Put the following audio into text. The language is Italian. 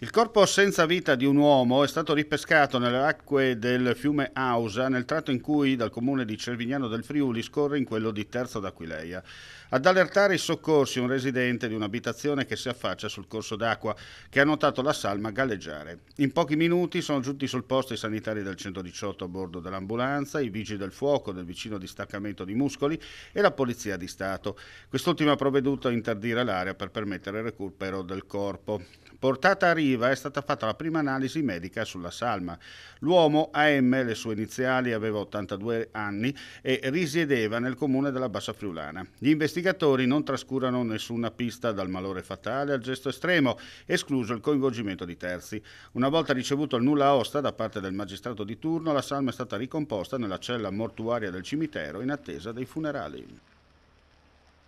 Il corpo senza vita di un uomo è stato ripescato nelle acque del fiume Ausa, nel tratto in cui dal comune di Cervignano del Friuli scorre in quello di Terzo d'Aquileia. Ad allertare i soccorsi un residente di un'abitazione che si affaccia sul corso d'acqua, che ha notato la salma galleggiare. In pochi minuti sono giunti sul posto i sanitari del 118 a bordo dell'ambulanza, i vigili del fuoco del vicino distaccamento di Muscoli e la Polizia di Stato. Quest'ultima ha provveduto a interdire l'area per permettere il recupero del corpo. Portata a rischio relativa è stata fatta la prima analisi medica sulla salma. L'uomo AM, le sue iniziali, aveva 82 anni e risiedeva nel comune della Bassa Friulana. Gli investigatori non trascurano nessuna pista dal malore fatale al gesto estremo, escluso il coinvolgimento di terzi. Una volta ricevuto il nulla osta da parte del magistrato di turno, la salma è stata ricomposta nella cella mortuaria del cimitero in attesa dei funerali.